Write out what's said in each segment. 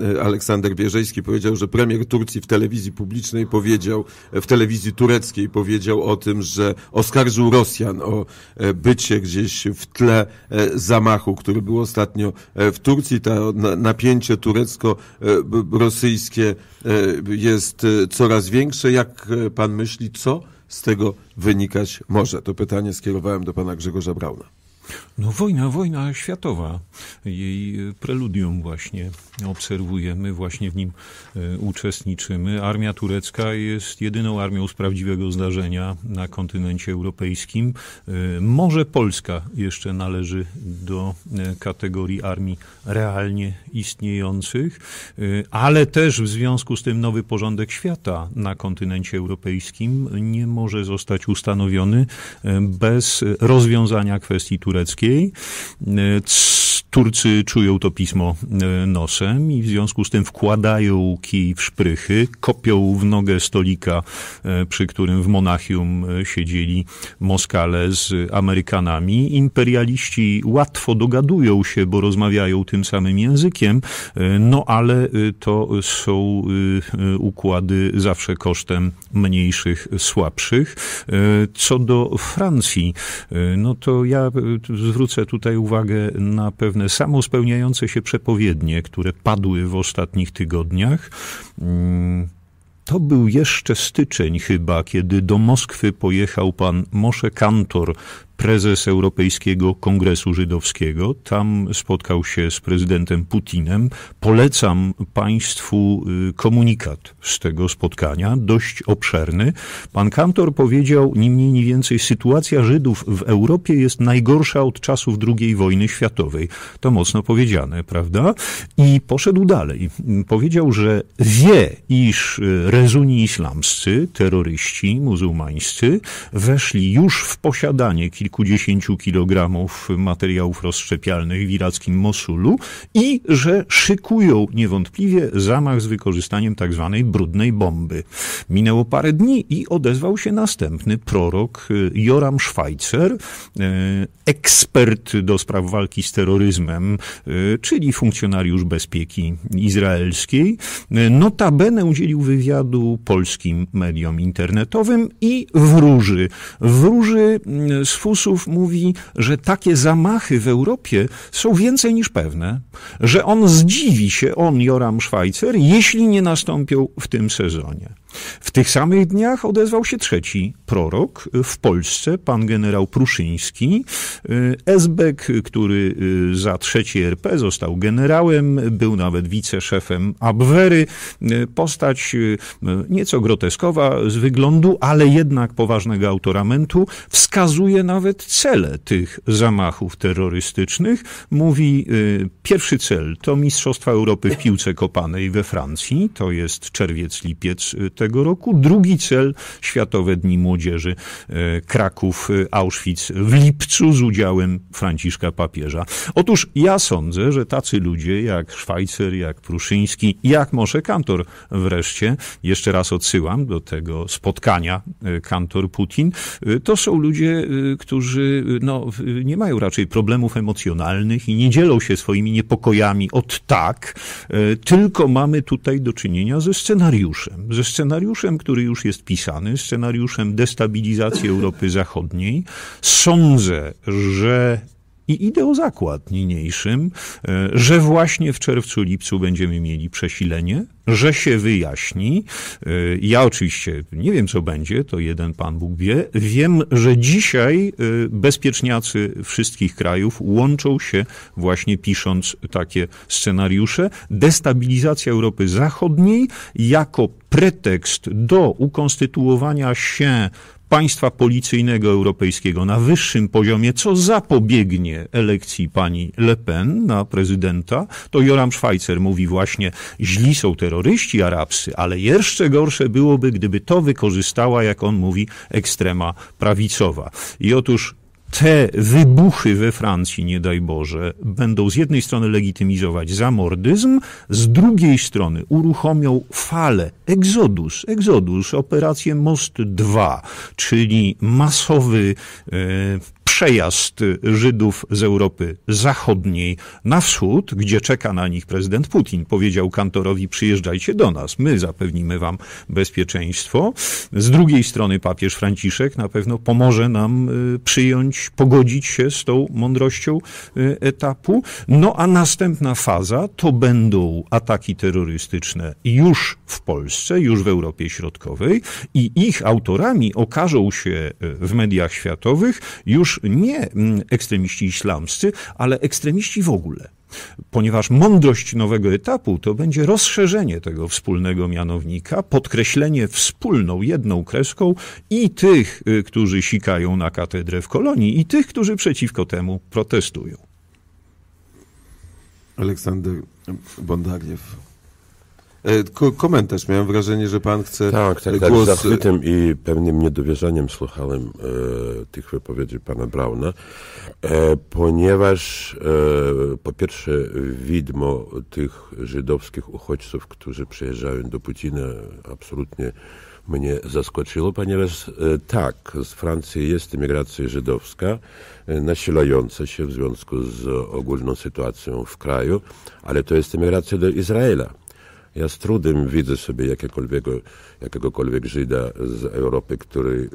E, Aleksander Bierzejski powiedział, że premier Turcji w telewizji publicznej powiedział, w telewizji tureckiej powiedział o tym, że oskarżył Rosjan o e, bycie gdzieś w tle e, zamachu, który był ostatnio w Turcji. To napięcie turecko-rosyjskie jest coraz większe. Jak pan myśli, co z tego wynikać może? To pytanie skierowałem do pana Grzegorza Brauna. No wojna, wojna światowa. Jej e, preludium właśnie obserwujemy, właśnie w nim e, uczestniczymy. Armia turecka jest jedyną armią z prawdziwego zdarzenia na kontynencie europejskim. E, może Polska jeszcze należy do kategorii armii realnie istniejących, ale też w związku z tym nowy porządek świata na kontynencie europejskim nie może zostać ustanowiony bez rozwiązania kwestii tureckiej tureckiej. E, Turcy czują to pismo e, nosem i w związku z tym wkładają kij w szprychy, kopią w nogę stolika, e, przy którym w Monachium siedzieli Moskale z Amerykanami. Imperialiści łatwo dogadują się, bo rozmawiają tym samym językiem, no ale to są układy zawsze kosztem mniejszych, słabszych. Co do Francji, no to ja zwrócę tutaj uwagę na pewne samospełniające się przepowiednie, które padły w ostatnich tygodniach. Mm, to był jeszcze styczeń chyba, kiedy do Moskwy pojechał pan Moshe Kantor, prezes Europejskiego Kongresu Żydowskiego. Tam spotkał się z prezydentem Putinem. Polecam Państwu y, komunikat z tego spotkania, dość obszerny. Pan kantor powiedział, ni mniej, ni więcej, sytuacja Żydów w Europie jest najgorsza od czasów II wojny światowej. To mocno powiedziane, prawda? I poszedł dalej. Powiedział, że wie, iż y, rezuni islamscy, terroryści muzułmańscy, weszli już w posiadanie kilku kilkudziesięciu kilogramów materiałów rozszczepialnych w irackim Mosulu i że szykują niewątpliwie zamach z wykorzystaniem tak zwanej brudnej bomby. Minęło parę dni i odezwał się następny prorok y, Joram Schweitzer, y, ekspert do spraw walki z terroryzmem, y, czyli funkcjonariusz bezpieki izraelskiej. Notabene udzielił wywiadu polskim mediom internetowym i wróży. Wróży z fus mówi, że takie zamachy w Europie są więcej niż pewne, że on zdziwi się, on, Joram Szwajcer, jeśli nie nastąpią w tym sezonie. W tych samych dniach odezwał się trzeci prorok w Polsce, pan generał Pruszyński. Y, Esbek, który y, za trzecie RP został generałem, był nawet wiceszefem Abwery. Y, postać nieco groteskowa z wyglądu, ale jednak poważnego autoramentu. Wskazuje nawet cele tych zamachów terrorystycznych. Mówi, pierwszy cel to Mistrzostwa Europy w piłce kopanej we Francji. To jest czerwiec, lipiec roku. Drugi cel Światowe Dni Młodzieży e, Kraków, e, Auschwitz w lipcu z udziałem Franciszka Papieża. Otóż ja sądzę, że tacy ludzie jak Szwajcer, jak Pruszyński, jak Moshe Kantor wreszcie, jeszcze raz odsyłam do tego spotkania e, Kantor-Putin, to są ludzie, którzy no, nie mają raczej problemów emocjonalnych i nie dzielą się swoimi niepokojami od tak, tylko mamy tutaj do czynienia ze scenariuszem, ze scenariuszem scenariuszem, który już jest pisany, scenariuszem destabilizacji Europy Zachodniej. Sądzę, że i idę o zakład niniejszym, e, że właśnie w czerwcu, lipcu będziemy mieli przesilenie że się wyjaśni. Y, ja oczywiście nie wiem, co będzie, to jeden Pan Bóg wie. Wiem, że dzisiaj y, bezpieczniacy wszystkich krajów łączą się właśnie pisząc takie scenariusze. Destabilizacja Europy Zachodniej jako pretekst do ukonstytuowania się państwa policyjnego europejskiego na wyższym poziomie, co zapobiegnie elekcji pani Le Pen na prezydenta, to Joram Schweizer mówi właśnie, źli są te terroryści arabscy, ale jeszcze gorsze byłoby, gdyby to wykorzystała, jak on mówi, ekstrema prawicowa. I otóż te wybuchy we Francji, nie daj Boże, będą z jednej strony legitymizować zamordyzm, z drugiej strony uruchomią falę, egzodus, egzodus, operację Most 2, czyli masowy e, przejazd Żydów z Europy Zachodniej na wschód, gdzie czeka na nich prezydent Putin. Powiedział kantorowi: przyjeżdżajcie do nas, my zapewnimy wam bezpieczeństwo. Z drugiej strony papież Franciszek na pewno pomoże nam y, przyjąć, pogodzić się z tą mądrością y, etapu. No a następna faza to będą ataki terrorystyczne już w Polsce, już w Europie Środkowej i ich autorami okażą się y, w mediach światowych już już nie mm, ekstremiści islamscy, ale ekstremiści w ogóle ponieważ mądrość nowego etapu to będzie rozszerzenie tego wspólnego mianownika, podkreślenie wspólną jedną kreską i tych, y, którzy sikają na katedrę w kolonii, i tych, którzy przeciwko temu protestują. Aleksander Bondariew. E, komentarz. Miałem wrażenie, że pan chce tak, tak, tak, głos... Tak, z zachwytem i pewnym niedowierzaniem słuchałem e, tych wypowiedzi pana Brauna, e, ponieważ e, po pierwsze widmo tych żydowskich uchodźców, którzy przyjeżdżają do Putina absolutnie mnie zaskoczyło, ponieważ e, tak, z Francji jest imigracja żydowska, e, nasilająca się w związku z ogólną sytuacją w kraju, ale to jest imigracja do Izraela ja z trudem widzę sobie jakiegokolwiek, jakiegokolwiek Żyda z Europy, który y,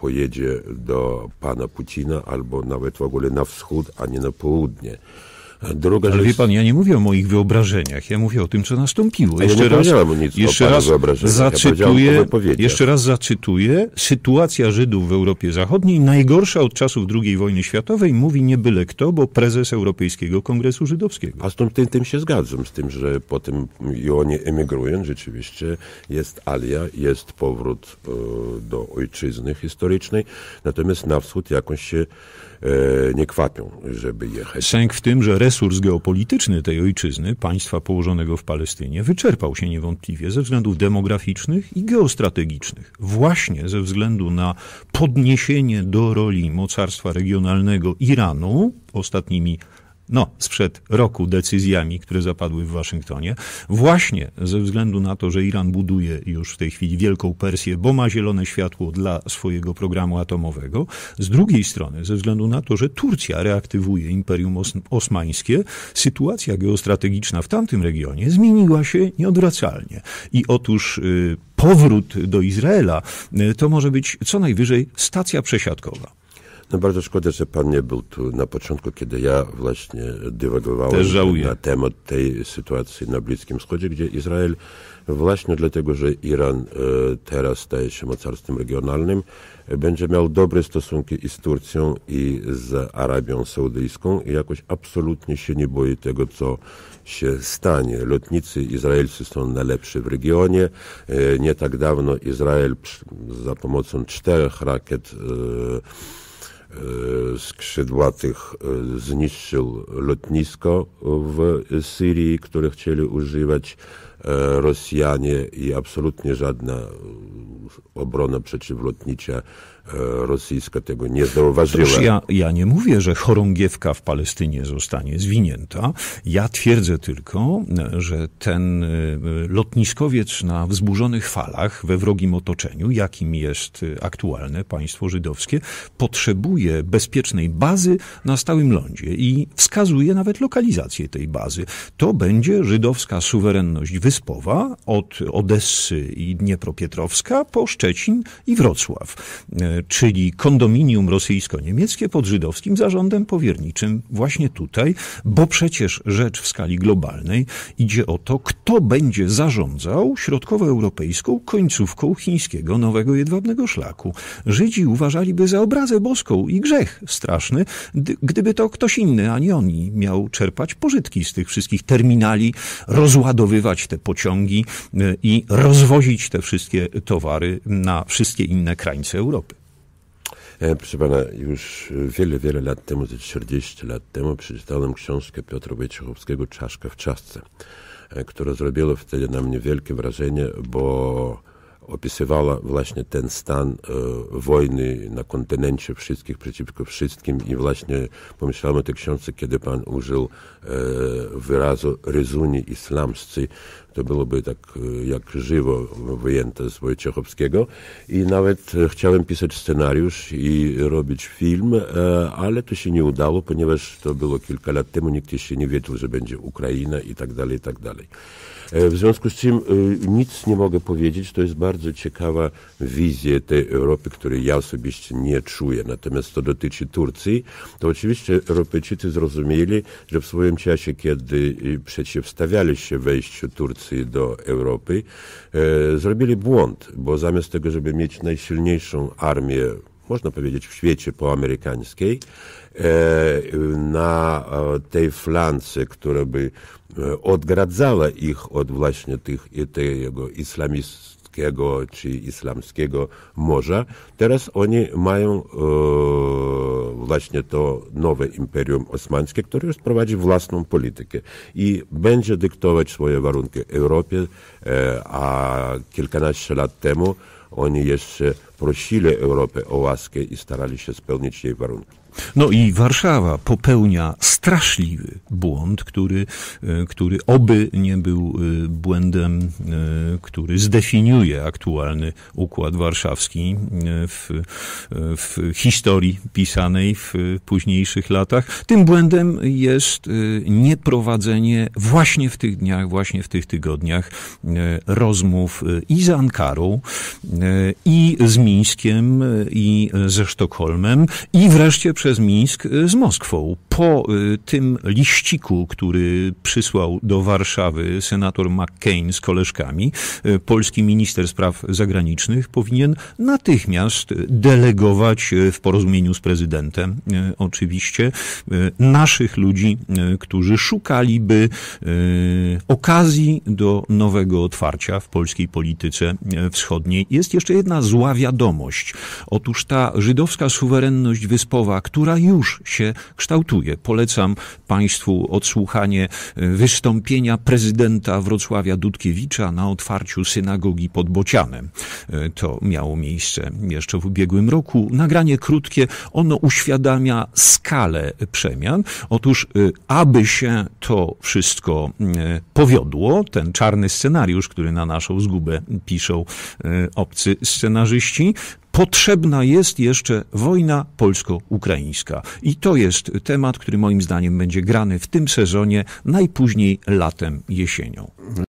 pojedzie do pana Putina albo nawet w ogóle na wschód, a nie na południe. Druga Ale wie pan, ja nie mówię o moich wyobrażeniach, ja mówię o tym, co nastąpiło. Jeszcze ja raz, jeszcze raz zacytuję, ja jeszcze raz zacytuję, sytuacja Żydów w Europie Zachodniej najgorsza od czasów II wojny światowej, mówi nie byle kto, bo prezes Europejskiego Kongresu Żydowskiego. A z tym, tym się zgadzam, z tym, że po tym oni emigrują, rzeczywiście jest alia, jest powrót e, do ojczyzny historycznej, natomiast na wschód jakoś się e, nie kwapią, żeby jechać. Sęk w tym, że resurs geopolityczny tej ojczyzny, państwa położonego w Palestynie, wyczerpał się niewątpliwie ze względów demograficznych i geostrategicznych. Właśnie ze względu na podniesienie do roli mocarstwa regionalnego Iranu ostatnimi no, sprzed roku decyzjami, które zapadły w Waszyngtonie, właśnie ze względu na to, że Iran buduje już w tej chwili wielką Persję, bo ma zielone światło dla swojego programu atomowego, z drugiej strony ze względu na to, że Turcja reaktywuje Imperium Os Osmańskie, sytuacja geostrategiczna w tamtym regionie zmieniła się nieodwracalnie. I otóż y, powrót do Izraela y, to może być co najwyżej stacja przesiadkowa. No bardzo szkoda, że pan nie był tu na początku, kiedy ja właśnie dywagowałem na temat tej sytuacji na Bliskim Wschodzie, gdzie Izrael właśnie dlatego, że Iran e, teraz staje się mocarstwem regionalnym, będzie miał dobre stosunki i z Turcją, i z Arabią Saudyjską i jakoś absolutnie się nie boi tego, co się stanie. Lotnicy izraelscy są najlepsi w regionie. E, nie tak dawno Izrael za pomocą czterech rakiet e, E, skrzydłatych e, zniszczył lotnisko w Syrii, które chcieli używać e, Rosjanie i absolutnie żadna obrona przeciwlotnicza E, rosyjska tego nie zauważyła. ja, ja nie mówię, że chorągiewka w Palestynie zostanie zwinięta. Ja twierdzę tylko, że ten e, lotniskowiec na wzburzonych falach we wrogim otoczeniu, jakim jest aktualne państwo żydowskie, potrzebuje bezpiecznej bazy na stałym lądzie i wskazuje nawet lokalizację tej bazy. To będzie żydowska suwerenność wyspowa od Odessy i Dniepropietrowska po Szczecin i Wrocław e, czyli kondominium rosyjsko-niemieckie pod żydowskim zarządem powierniczym właśnie tutaj, bo przecież rzecz w skali globalnej idzie o to, kto będzie zarządzał środkowoeuropejską końcówką chińskiego nowego jedwabnego szlaku. Żydzi uważaliby za obrazę boską i grzech straszny, gdyby to ktoś inny, a nie oni, miał czerpać pożytki z tych wszystkich terminali, rozładowywać te pociągi e, i rozwozić te wszystkie towary na wszystkie inne krańce Europy. E, proszę pana, już wiele, wiele lat temu, ze 40 lat temu, przeczytałem książkę Piotra Wojciechowskiego Czaszka w czasce, e, która zrobiła wtedy na mnie wielkie wrażenie, bo opisywała właśnie ten stan e, wojny na kontynencie wszystkich przeciwko wszystkim i właśnie pomyślałem o tej książce, kiedy Pan użył e, wyrazu rezuni islamscy, to byłoby tak e, jak żywo wyjęte z Wojciechowskiego. I nawet e, chciałem pisać scenariusz i robić film, e, ale to się nie udało, ponieważ to było kilka lat temu, nikt jeszcze nie wiedział, że będzie Ukraina i tak dalej, i tak dalej. W związku z czym nic nie mogę powiedzieć, to jest bardzo ciekawa wizja tej Europy, której ja osobiście nie czuję. Natomiast to dotyczy Turcji, to oczywiście Europejczycy zrozumieli, że w swoim czasie, kiedy przeciwstawiali się wejściu Turcji, do Europy, e, zrobili błąd, bo zamiast tego, żeby mieć najsilniejszą armię, można powiedzieć, w świecie poamerykańskiej, e, na e, tej flance, która by odgradzała ich od właśnie tych, tego islamistów, Perskiego czy Islamskiego Morza. Teraz oni mają e, właśnie to nowe Imperium Osmańskie, które już prowadzi własną politykę i będzie dyktować swoje warunki Europie, e, a kilkanaście lat temu oni jeszcze prosili Europę o łaskę i starali się spełnić jej warunki. No i Warszawa popełnia straszliwy błąd, który, e, który oby nie był e, błędem, e, który zdefiniuje aktualny układ warszawski w, w historii pisanej w późniejszych latach. Tym błędem jest nieprowadzenie właśnie w tych dniach, właśnie w tych tygodniach rozmów i z Ankarą, i z Mińskiem, i ze Sztokholmem, i wreszcie przez przez Mińsk y, z Moskwą. Po y, tym liściku, który przysłał do Warszawy senator McCain z koleżkami, y, polski minister spraw zagranicznych powinien natychmiast delegować w porozumieniu z prezydentem, oczywiście, naszych ludzi, którzy szukaliby okazji do nowego otwarcia w polskiej polityce wschodniej. Jest jeszcze jedna zła wiadomość. Otóż ta żydowska suwerenność wyspowa, która już się kształtuje. Polecam Państwu odsłuchanie e, wystąpienia prezydenta Wrocławia Dudkiewicza na otwarciu synagogi pod Bocianem. E, to miało miejsce jeszcze w ubiegłym roku. Nagranie krótkie, ono uświadamia skalę przemian. Otóż, e, aby się to wszystko powiodło, ten czarny scenariusz, który na naszą zgubę piszą obcy scenarzyści, potrzebna jest jeszcze wojna polsko-ukraińska. I to jest temat, który moim zdaniem będzie grany w tym sezonie, najpóźniej latem, jesienią.